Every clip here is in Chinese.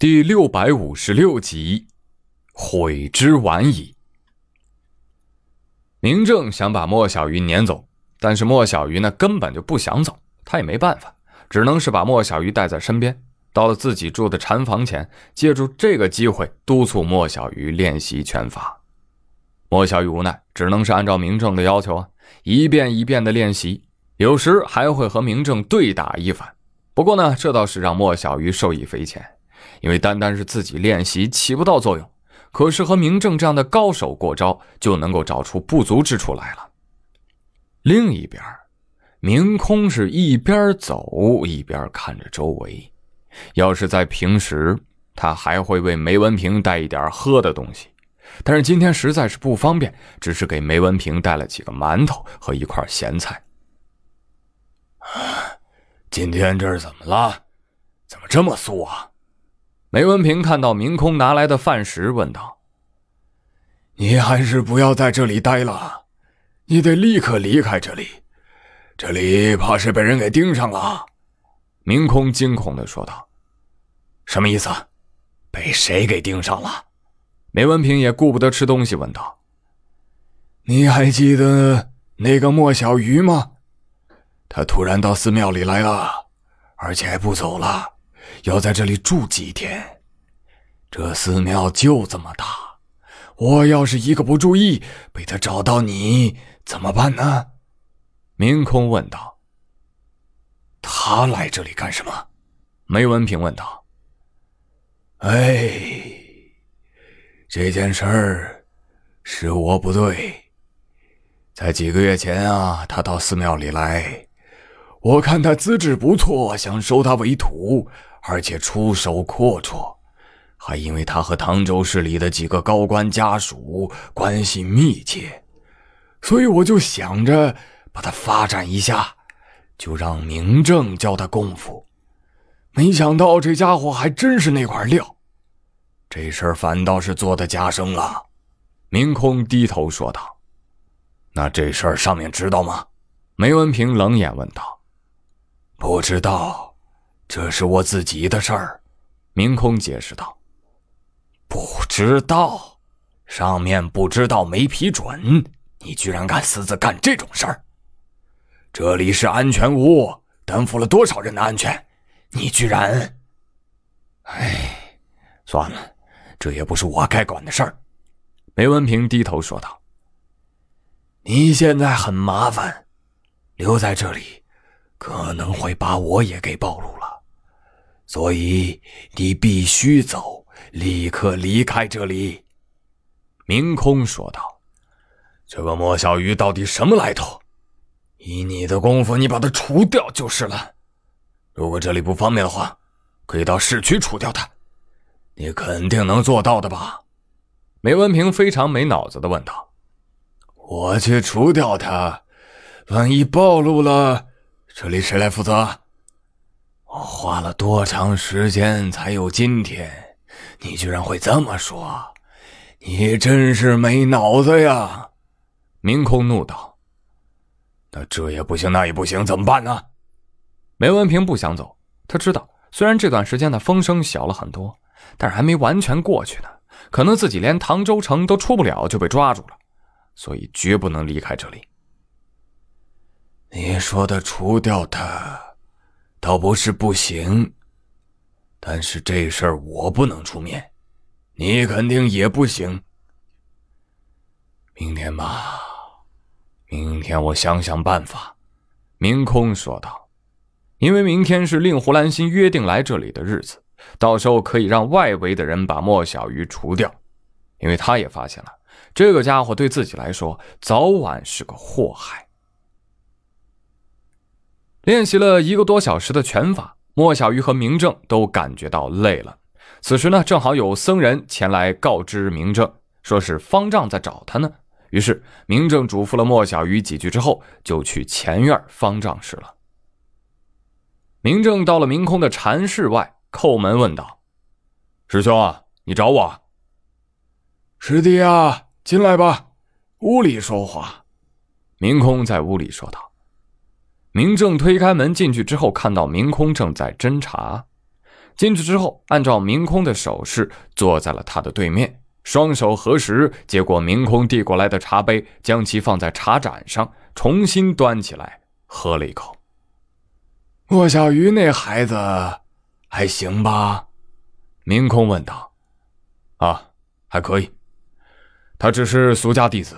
第六百五十六集，悔之晚矣。明正想把莫小鱼撵走，但是莫小鱼呢根本就不想走，他也没办法，只能是把莫小鱼带在身边。到了自己住的禅房前，借助这个机会督促莫小鱼练习拳法。莫小鱼无奈，只能是按照明正的要求啊，一遍一遍的练习，有时还会和明正对打一番。不过呢，这倒是让莫小鱼受益匪浅。因为单单是自己练习起不到作用，可是和明正这样的高手过招，就能够找出不足之处来了。另一边，明空是一边走一边看着周围。要是在平时，他还会为梅文平带一点喝的东西，但是今天实在是不方便，只是给梅文平带了几个馒头和一块咸菜。今天这是怎么了？怎么这么素啊？梅文平看到明空拿来的饭食，问道：“你还是不要在这里待了，你得立刻离开这里，这里怕是被人给盯上了。”明空惊恐的说道：“什么意思？被谁给盯上了？”梅文平也顾不得吃东西，问道：“你还记得那个莫小鱼吗？他突然到寺庙里来了，而且还不走了。”要在这里住几天，这寺庙就这么大，我要是一个不注意，被他找到你怎么办呢？明空问道。他来这里干什么？梅文平问道。哎，这件事儿是我不对，在几个月前啊，他到寺庙里来，我看他资质不错，想收他为徒。而且出手阔绰，还因为他和唐州市里的几个高官家属关系密切，所以我就想着把他发展一下，就让明正教他功夫。没想到这家伙还真是那块料，这事儿反倒是做的加深了。明空低头说道：“那这事儿上面知道吗？”梅文平冷眼问道：“不知道。”这是我自己的事儿，明空解释道。不知道，上面不知道没批准，你居然敢私自干这种事儿。这里是安全屋，担负了多少人的安全？你居然……哎，算了，这也不是我该管的事儿。梅文平低头说道：“你现在很麻烦，留在这里可能会把我也给暴露了。”所以你必须走，立刻离开这里。”明空说道。“这个莫小鱼到底什么来头？以你的功夫，你把他除掉就是了。如果这里不方便的话，可以到市区除掉他。你肯定能做到的吧？”梅文平非常没脑子的问道。“我去除掉他，万一暴露了，这里谁来负责？”我花了多长时间才有今天？你居然会这么说，你真是没脑子呀！明空怒道：“那这也不行，那也不行，怎么办呢？”梅文平不想走，他知道，虽然这段时间的风声小了很多，但是还没完全过去呢，可能自己连唐州城都出不了就被抓住了，所以绝不能离开这里。你说的除掉他。倒不是不行，但是这事儿我不能出面，你肯定也不行。明天吧，明天我想想办法。”明空说道，因为明天是令狐兰心约定来这里的日子，到时候可以让外围的人把莫小鱼除掉，因为他也发现了这个家伙对自己来说早晚是个祸害。练习了一个多小时的拳法，莫小鱼和明正都感觉到累了。此时呢，正好有僧人前来告知明正，说是方丈在找他呢。于是明正嘱咐了莫小鱼几句之后，就去前院方丈室了。明正到了明空的禅室外，叩门问道：“师兄啊，你找我？”“师弟啊，进来吧，屋里说话。”明空在屋里说道。明正推开门进去之后，看到明空正在侦查。进去之后，按照明空的手势，坐在了他的对面，双手合十，接过明空递过来的茶杯，将其放在茶盏上，重新端起来喝了一口。莫小鱼那孩子，还行吧？明空问道。啊，还可以。他只是俗家弟子，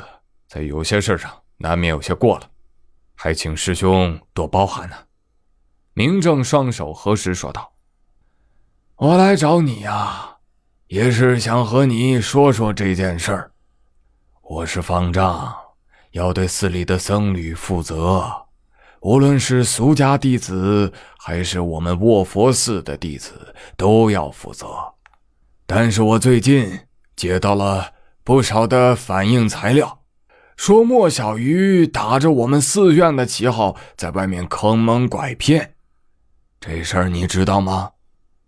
在有些事上难免有些过了。还请师兄多包涵呢，明正双手合十说道：“我来找你呀，也是想和你说说这件事儿。我是方丈，要对寺里的僧侣负责，无论是俗家弟子还是我们卧佛寺的弟子，都要负责。但是我最近接到了不少的反映材料。”说莫小鱼打着我们寺院的旗号，在外面坑蒙拐骗，这事儿你知道吗？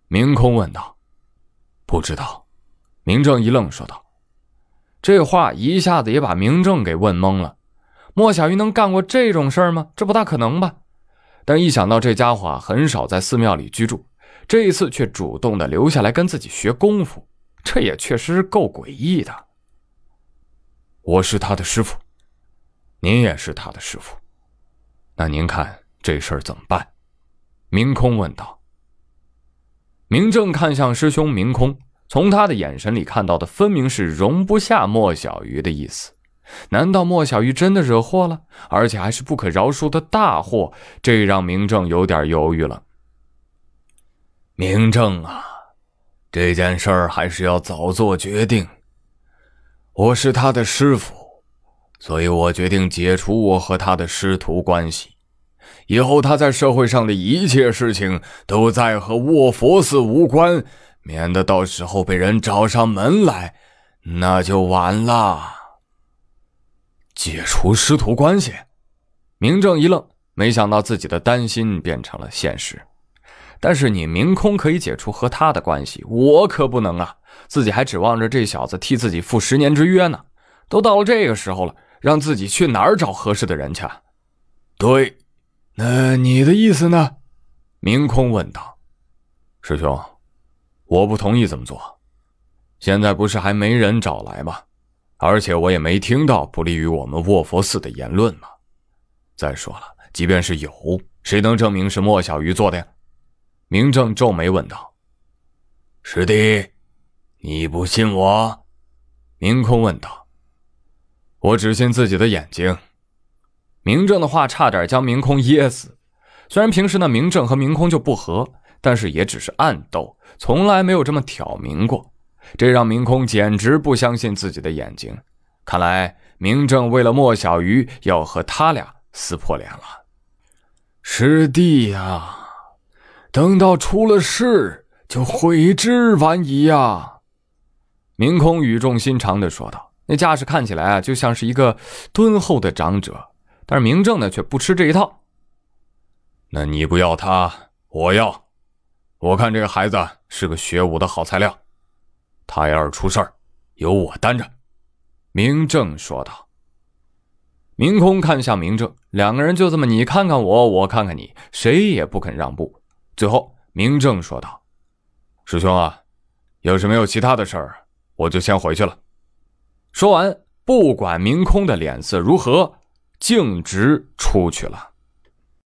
明空问道。不知道，明正一愣，说道。这话一下子也把明正给问懵了。莫小鱼能干过这种事儿吗？这不大可能吧？但一想到这家伙很少在寺庙里居住，这一次却主动的留下来跟自己学功夫，这也确实够诡异的。我是他的师傅。您也是他的师傅，那您看这事儿怎么办？”明空问道。明正看向师兄明空，从他的眼神里看到的分明是容不下莫小鱼的意思。难道莫小鱼真的惹祸了，而且还是不可饶恕的大祸？这让明正有点犹豫了。明正啊，这件事儿还是要早做决定。我是他的师傅。所以我决定解除我和他的师徒关系，以后他在社会上的一切事情都再和卧佛寺无关，免得到时候被人找上门来，那就晚了。解除师徒关系，明正一愣，没想到自己的担心变成了现实。但是你明空可以解除和他的关系，我可不能啊！自己还指望着这小子替自己赴十年之约呢，都到了这个时候了。让自己去哪儿找合适的人去？对，那你的意思呢？明空问道。师兄，我不同意这么做。现在不是还没人找来吗？而且我也没听到不利于我们卧佛寺的言论吗？再说了，即便是有，谁能证明是莫小鱼做的呀？明正皱眉问道。师弟，你不信我？明空问道。我只信自己的眼睛，明正的话差点将明空噎死。虽然平时那明正和明空就不和，但是也只是暗斗，从来没有这么挑明过。这让明空简直不相信自己的眼睛。看来明正为了莫小鱼要和他俩撕破脸了。师弟呀，等到出了事就悔之晚矣呀！明空语重心长地说道。那架势看起来啊，就像是一个敦厚的长者，但是明正呢，却不吃这一套。那你不要他，我要。我看这个孩子是个学武的好材料，他要是出事儿，由我担着。明正说道。明空看向明正，两个人就这么你看看我，我看看你，谁也不肯让步。最后，明正说道：“师兄啊，要是没有其他的事儿，我就先回去了。”说完，不管明空的脸色如何，径直出去了。